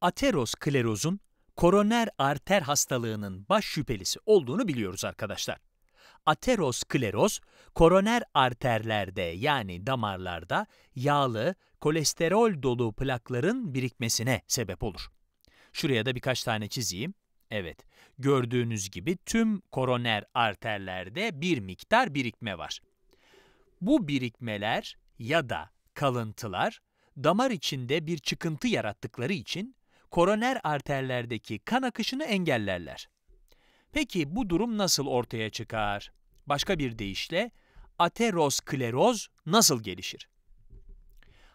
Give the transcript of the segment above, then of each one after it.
aterosklerozun koroner arter hastalığının baş şüphelisi olduğunu biliyoruz arkadaşlar. Ateroskleroz, koroner arterlerde yani damarlarda yağlı, kolesterol dolu plakların birikmesine sebep olur. Şuraya da birkaç tane çizeyim. Evet, gördüğünüz gibi tüm koroner arterlerde bir miktar birikme var. Bu birikmeler ya da kalıntılar damar içinde bir çıkıntı yarattıkları için koroner arterlerdeki kan akışını engellerler. Peki bu durum nasıl ortaya çıkar? Başka bir deyişle ateroskleroz nasıl gelişir?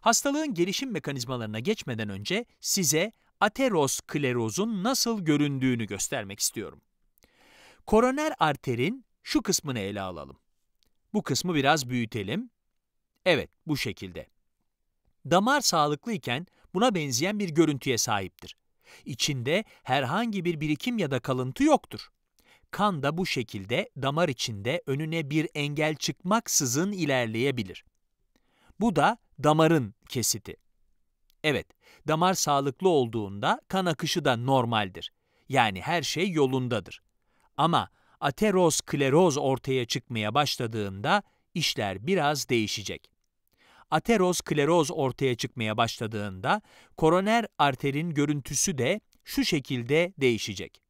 Hastalığın gelişim mekanizmalarına geçmeden önce size aterosklerozun nasıl göründüğünü göstermek istiyorum. Koroner arterin şu kısmını ele alalım. Bu kısmı biraz büyütelim. Evet, bu şekilde. Damar sağlıklıyken buna benzeyen bir görüntüye sahiptir. İçinde herhangi bir birikim ya da kalıntı yoktur. Kan da bu şekilde damar içinde önüne bir engel çıkmaksızın ilerleyebilir. Bu da damarın kesiti. Evet, damar sağlıklı olduğunda kan akışı da normaldir. Yani her şey yolundadır. Ama ateroskleroz ortaya çıkmaya başladığında işler biraz değişecek ateroskleroz ortaya çıkmaya başladığında koroner arterin görüntüsü de şu şekilde değişecek.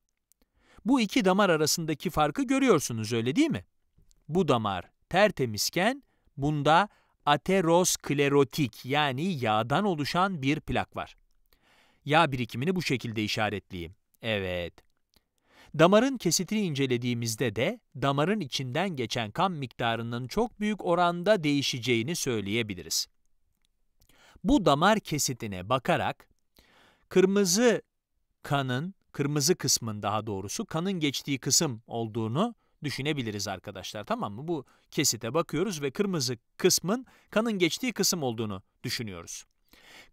Bu iki damar arasındaki farkı görüyorsunuz öyle değil mi? Bu damar tertemizken bunda aterosklerotik yani yağdan oluşan bir plak var. Yağ birikimini bu şekilde işaretleyeyim. Evet. Damarın kesitini incelediğimizde de damarın içinden geçen kan miktarının çok büyük oranda değişeceğini söyleyebiliriz. Bu damar kesitine bakarak kırmızı kanın, kırmızı kısmın daha doğrusu kanın geçtiği kısım olduğunu düşünebiliriz arkadaşlar tamam mı? Bu kesite bakıyoruz ve kırmızı kısmın kanın geçtiği kısım olduğunu düşünüyoruz.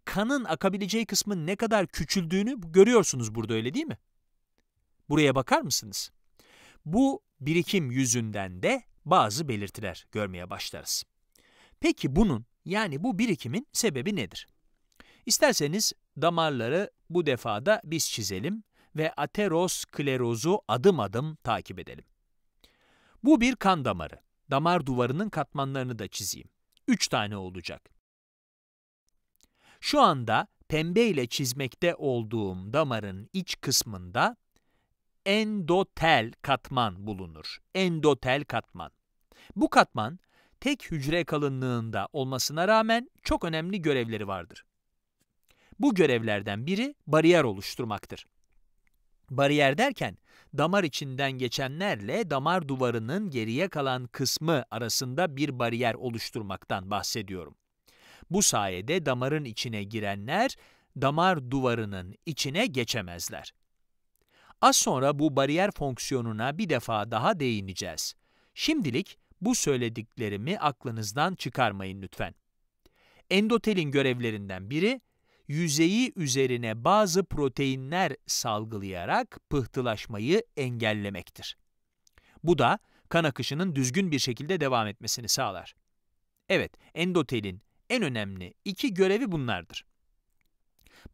Kanın akabileceği kısmın ne kadar küçüldüğünü görüyorsunuz burada öyle değil mi? Buraya bakar mısınız? Bu birikim yüzünden de bazı belirtiler görmeye başlarız. Peki bunun yani bu birikimin sebebi nedir? İsterseniz damarları bu defada biz çizelim ve aterosklerozu adım adım takip edelim. Bu bir kan damarı. Damar duvarının katmanlarını da çizeyim. Üç tane olacak. Şu anda pembe ile çizmekte olduğum damarın iç kısmında endotel katman bulunur. Endotel katman. Bu katman tek hücre kalınlığında olmasına rağmen çok önemli görevleri vardır. Bu görevlerden biri bariyer oluşturmaktır. Bariyer derken damar içinden geçenlerle damar duvarının geriye kalan kısmı arasında bir bariyer oluşturmaktan bahsediyorum. Bu sayede damarın içine girenler damar duvarının içine geçemezler. Az sonra bu bariyer fonksiyonuna bir defa daha değineceğiz. Şimdilik bu söylediklerimi aklınızdan çıkarmayın lütfen. Endotelin görevlerinden biri, yüzeyi üzerine bazı proteinler salgılayarak pıhtılaşmayı engellemektir. Bu da kan akışının düzgün bir şekilde devam etmesini sağlar. Evet, endotelin en önemli iki görevi bunlardır.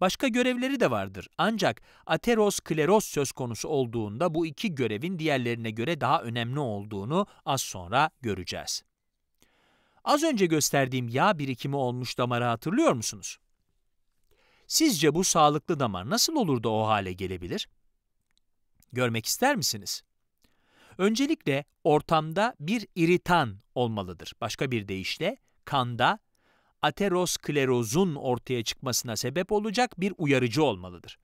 Başka görevleri de vardır. Ancak ateroskleroz söz konusu olduğunda bu iki görevin diğerlerine göre daha önemli olduğunu az sonra göreceğiz. Az önce gösterdiğim yağ birikimi olmuş damarı hatırlıyor musunuz? Sizce bu sağlıklı damar nasıl olur da o hale gelebilir? Görmek ister misiniz? Öncelikle ortamda bir iritan olmalıdır. Başka bir deyişle kanda aterosklerozun ortaya çıkmasına sebep olacak bir uyarıcı olmalıdır.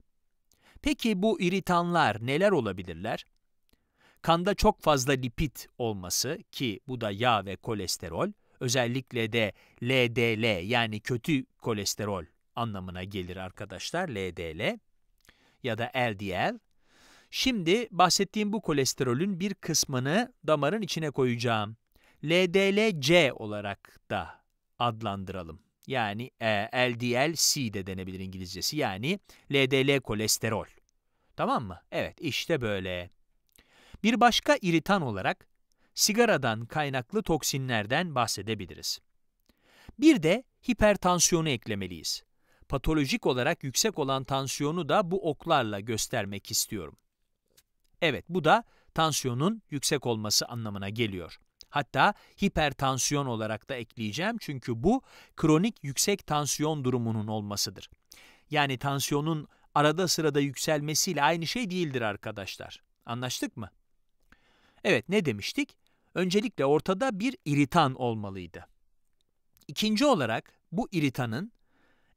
Peki bu iritanlar neler olabilirler? Kanda çok fazla lipid olması ki bu da yağ ve kolesterol, özellikle de LDL yani kötü kolesterol anlamına gelir arkadaşlar LDL ya da LDL. Şimdi bahsettiğim bu kolesterolün bir kısmını damarın içine koyacağım. LDLC olarak da adlandıralım. Yani e, LDL-C de denebilir İngilizcesi. Yani LDL kolesterol. Tamam mı? Evet işte böyle. Bir başka iritan olarak sigaradan kaynaklı toksinlerden bahsedebiliriz. Bir de hipertansiyonu eklemeliyiz. Patolojik olarak yüksek olan tansiyonu da bu oklarla göstermek istiyorum. Evet bu da tansiyonun yüksek olması anlamına geliyor. Hatta hipertansiyon olarak da ekleyeceğim çünkü bu kronik yüksek tansiyon durumunun olmasıdır. Yani tansiyonun arada sırada yükselmesiyle aynı şey değildir arkadaşlar. Anlaştık mı? Evet ne demiştik? Öncelikle ortada bir iritan olmalıydı. İkinci olarak bu iritanın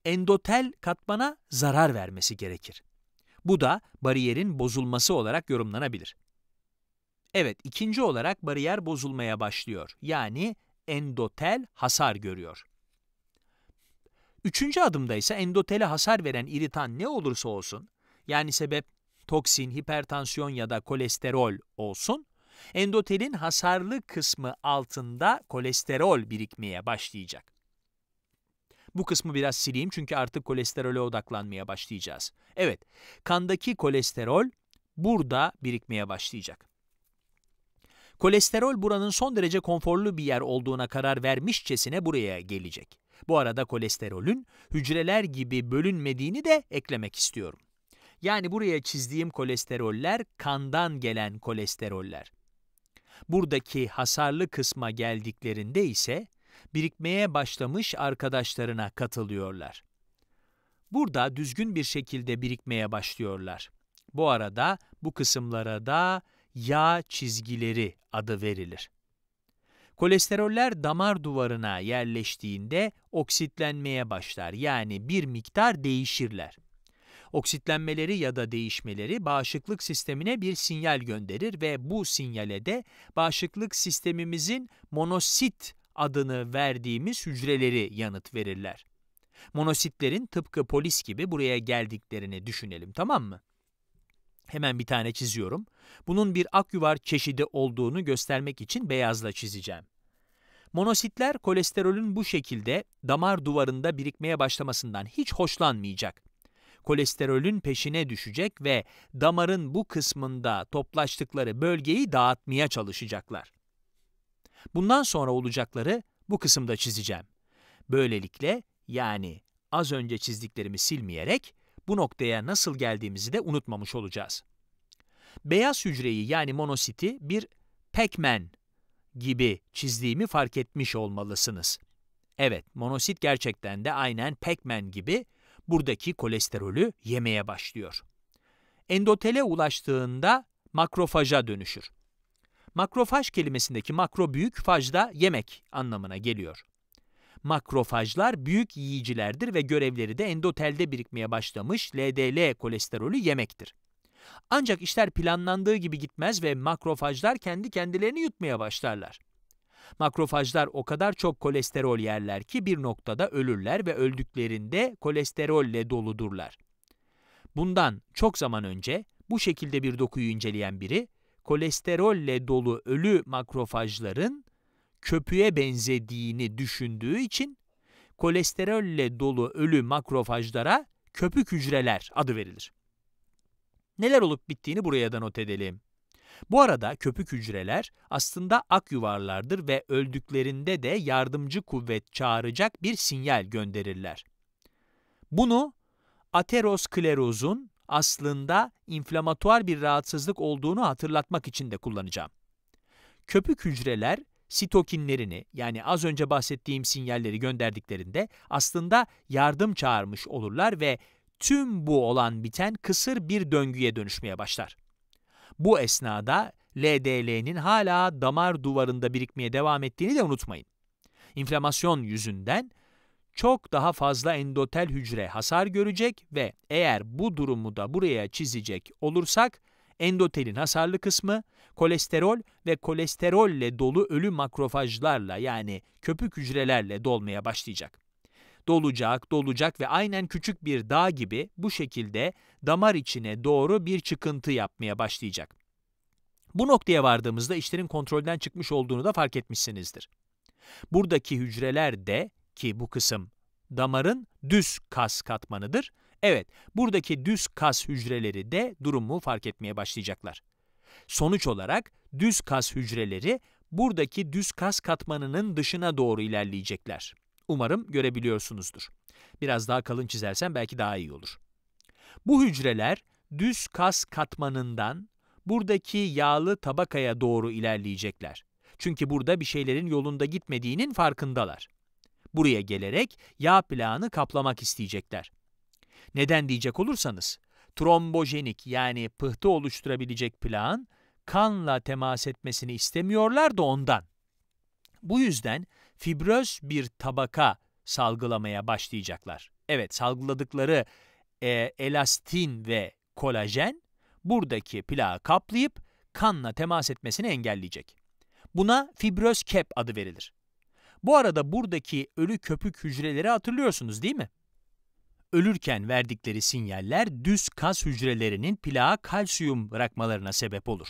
endotel katmana zarar vermesi gerekir. Bu da bariyerin bozulması olarak yorumlanabilir. Evet, ikinci olarak bariyer bozulmaya başlıyor. Yani endotel hasar görüyor. Üçüncü adımda ise endotele hasar veren iritan ne olursa olsun, yani sebep toksin, hipertansiyon ya da kolesterol olsun, endotelin hasarlı kısmı altında kolesterol birikmeye başlayacak. Bu kısmı biraz sileyim çünkü artık kolesterole odaklanmaya başlayacağız. Evet, kandaki kolesterol burada birikmeye başlayacak. Kolesterol buranın son derece konforlu bir yer olduğuna karar vermişçesine buraya gelecek. Bu arada kolesterolün hücreler gibi bölünmediğini de eklemek istiyorum. Yani buraya çizdiğim kolesteroller kandan gelen kolesteroller. Buradaki hasarlı kısma geldiklerinde ise birikmeye başlamış arkadaşlarına katılıyorlar. Burada düzgün bir şekilde birikmeye başlıyorlar. Bu arada bu kısımlara da yağ çizgileri adı verilir. Kolesteroller damar duvarına yerleştiğinde oksitlenmeye başlar yani bir miktar değişirler. Oksitlenmeleri ya da değişmeleri bağışıklık sistemine bir sinyal gönderir ve bu sinyale de bağışıklık sistemimizin monosit adını verdiğimiz hücreleri yanıt verirler. Monositlerin tıpkı polis gibi buraya geldiklerini düşünelim tamam mı? Hemen bir tane çiziyorum. Bunun bir akyuvar çeşidi olduğunu göstermek için beyazla çizeceğim. Monositler kolesterolün bu şekilde damar duvarında birikmeye başlamasından hiç hoşlanmayacak. Kolesterolün peşine düşecek ve damarın bu kısmında toplaştıkları bölgeyi dağıtmaya çalışacaklar. Bundan sonra olacakları bu kısımda çizeceğim. Böylelikle yani az önce çizdiklerimi silmeyerek bu noktaya nasıl geldiğimizi de unutmamış olacağız. Beyaz hücreyi yani monositi bir Pac-Man gibi çizdiğimi fark etmiş olmalısınız. Evet, monosit gerçekten de aynen Pac-Man gibi buradaki kolesterolü yemeye başlıyor. Endotele ulaştığında makrofaja dönüşür. Makrofaj kelimesindeki makro büyük fajda yemek anlamına geliyor. Makrofajlar büyük yiyicilerdir ve görevleri de endotelde birikmeye başlamış LDL kolesterolü yemektir. Ancak işler planlandığı gibi gitmez ve makrofajlar kendi kendilerini yutmaya başlarlar. Makrofajlar o kadar çok kolesterol yerler ki bir noktada ölürler ve öldüklerinde kolesterolle doludurlar. Bundan çok zaman önce bu şekilde bir dokuyu inceleyen biri, kolesterolle dolu ölü makrofajların köpüğe benzediğini düşündüğü için kolesterolle dolu ölü makrofajlara köpük hücreler adı verilir. Neler olup bittiğini buraya da not edelim. Bu arada köpük hücreler aslında ak yuvarlardır ve öldüklerinde de yardımcı kuvvet çağıracak bir sinyal gönderirler. Bunu aterosklerozun aslında inflamatuar bir rahatsızlık olduğunu hatırlatmak için de kullanacağım. Köpük hücreler sitokinlerini yani az önce bahsettiğim sinyalleri gönderdiklerinde aslında yardım çağırmış olurlar ve tüm bu olan biten kısır bir döngüye dönüşmeye başlar. Bu esnada LDL'nin hala damar duvarında birikmeye devam ettiğini de unutmayın. İnflamasyon yüzünden çok daha fazla endotel hücre hasar görecek ve eğer bu durumu da buraya çizecek olursak endotelin hasarlı kısmı, kolesterol ve kolesterolle dolu ölü makrofajlarla yani köpük hücrelerle dolmaya başlayacak. Dolacak, dolacak ve aynen küçük bir dağ gibi bu şekilde damar içine doğru bir çıkıntı yapmaya başlayacak. Bu noktaya vardığımızda işlerin kontrolden çıkmış olduğunu da fark etmişsinizdir. Buradaki hücreler de ki bu kısım damarın düz kas katmanıdır. Evet, buradaki düz kas hücreleri de durumu fark etmeye başlayacaklar. Sonuç olarak düz kas hücreleri buradaki düz kas katmanının dışına doğru ilerleyecekler. Umarım görebiliyorsunuzdur. Biraz daha kalın çizersem belki daha iyi olur. Bu hücreler düz kas katmanından buradaki yağlı tabakaya doğru ilerleyecekler. Çünkü burada bir şeylerin yolunda gitmediğinin farkındalar. Buraya gelerek yağ plağını kaplamak isteyecekler. Neden diyecek olursanız, trombojenik yani pıhtı oluşturabilecek plağın kanla temas etmesini istemiyorlar da ondan. Bu yüzden fibroz bir tabaka salgılamaya başlayacaklar. Evet, salgıladıkları e, elastin ve kolajen buradaki plağı kaplayıp kanla temas etmesini engelleyecek. Buna fibroz kep adı verilir. Bu arada buradaki ölü köpük hücreleri hatırlıyorsunuz değil mi? ölürken verdikleri sinyaller düz kas hücrelerinin plağa kalsiyum bırakmalarına sebep olur.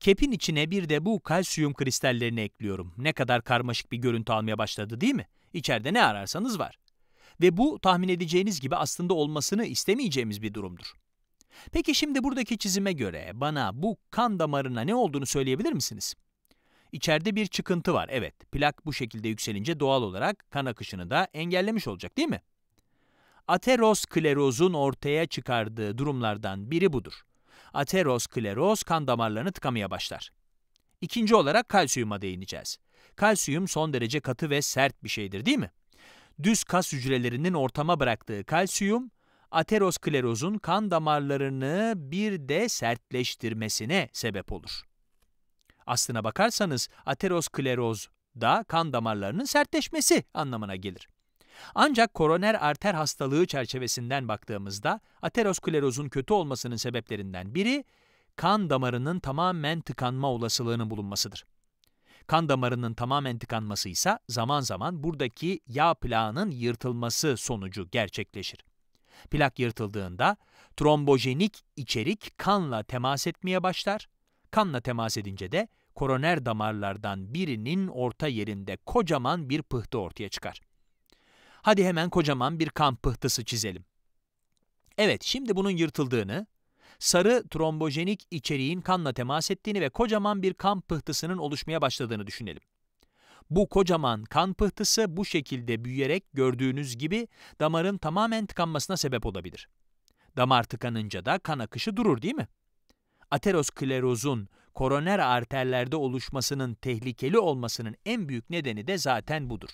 Kepin içine bir de bu kalsiyum kristallerini ekliyorum. Ne kadar karmaşık bir görüntü almaya başladı değil mi? İçeride ne ararsanız var. Ve bu tahmin edeceğiniz gibi aslında olmasını istemeyeceğimiz bir durumdur. Peki şimdi buradaki çizime göre bana bu kan damarına ne olduğunu söyleyebilir misiniz? İçeride bir çıkıntı var, evet. Plak bu şekilde yükselince doğal olarak kan akışını da engellemiş olacak değil mi? aterosklerozun ortaya çıkardığı durumlardan biri budur. Ateroskleroz kan damarlarını tıkamaya başlar. İkinci olarak kalsiyuma değineceğiz. Kalsiyum son derece katı ve sert bir şeydir değil mi? Düz kas hücrelerinin ortama bıraktığı kalsiyum, aterosklerozun kan damarlarını bir de sertleştirmesine sebep olur. Aslına bakarsanız ateroskleroz da kan damarlarının sertleşmesi anlamına gelir. Ancak koroner arter hastalığı çerçevesinden baktığımızda aterosklerozun kötü olmasının sebeplerinden biri kan damarının tamamen tıkanma olasılığının bulunmasıdır. Kan damarının tamamen tıkanması ise zaman zaman buradaki yağ plağının yırtılması sonucu gerçekleşir. Plak yırtıldığında trombojenik içerik kanla temas etmeye başlar. Kanla temas edince de koroner damarlardan birinin orta yerinde kocaman bir pıhtı ortaya çıkar. Hadi hemen kocaman bir kan pıhtısı çizelim. Evet, şimdi bunun yırtıldığını, sarı trombojenik içeriğin kanla temas ettiğini ve kocaman bir kan pıhtısının oluşmaya başladığını düşünelim. Bu kocaman kan pıhtısı bu şekilde büyüyerek gördüğünüz gibi damarın tamamen tıkanmasına sebep olabilir. Damar tıkanınca da kan akışı durur değil mi? Aterosklerozun koroner arterlerde oluşmasının tehlikeli olmasının en büyük nedeni de zaten budur.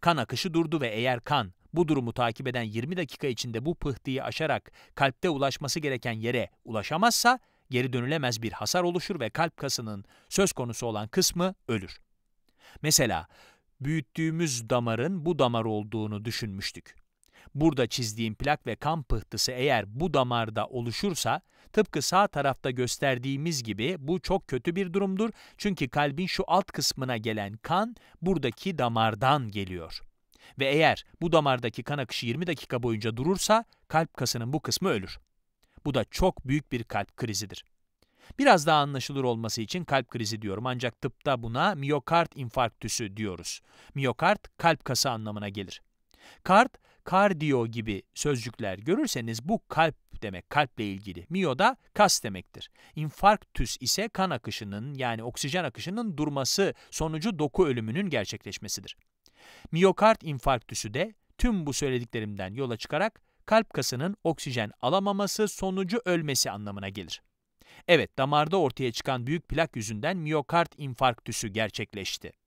Kan akışı durdu ve eğer kan bu durumu takip eden 20 dakika içinde bu pıhtıyı aşarak kalpte ulaşması gereken yere ulaşamazsa geri dönülemez bir hasar oluşur ve kalp kasının söz konusu olan kısmı ölür. Mesela büyüttüğümüz damarın bu damar olduğunu düşünmüştük. Burada çizdiğim plak ve kan pıhtısı eğer bu damarda oluşursa, tıpkı sağ tarafta gösterdiğimiz gibi bu çok kötü bir durumdur. Çünkü kalbin şu alt kısmına gelen kan buradaki damardan geliyor. Ve eğer bu damardaki kan akışı 20 dakika boyunca durursa kalp kasının bu kısmı ölür. Bu da çok büyük bir kalp krizidir. Biraz daha anlaşılır olması için kalp krizi diyorum ancak tıpta buna miyokard infarktüsü diyoruz. Miyokard kalp kası anlamına gelir. Kart kardiyo gibi sözcükler görürseniz bu kalp demek, kalple ilgili. Mio da kas demektir. İnfarktüs ise kan akışının yani oksijen akışının durması sonucu doku ölümünün gerçekleşmesidir. Miyokard infarktüsü de tüm bu söylediklerimden yola çıkarak kalp kasının oksijen alamaması sonucu ölmesi anlamına gelir. Evet, damarda ortaya çıkan büyük plak yüzünden miyokard infarktüsü gerçekleşti.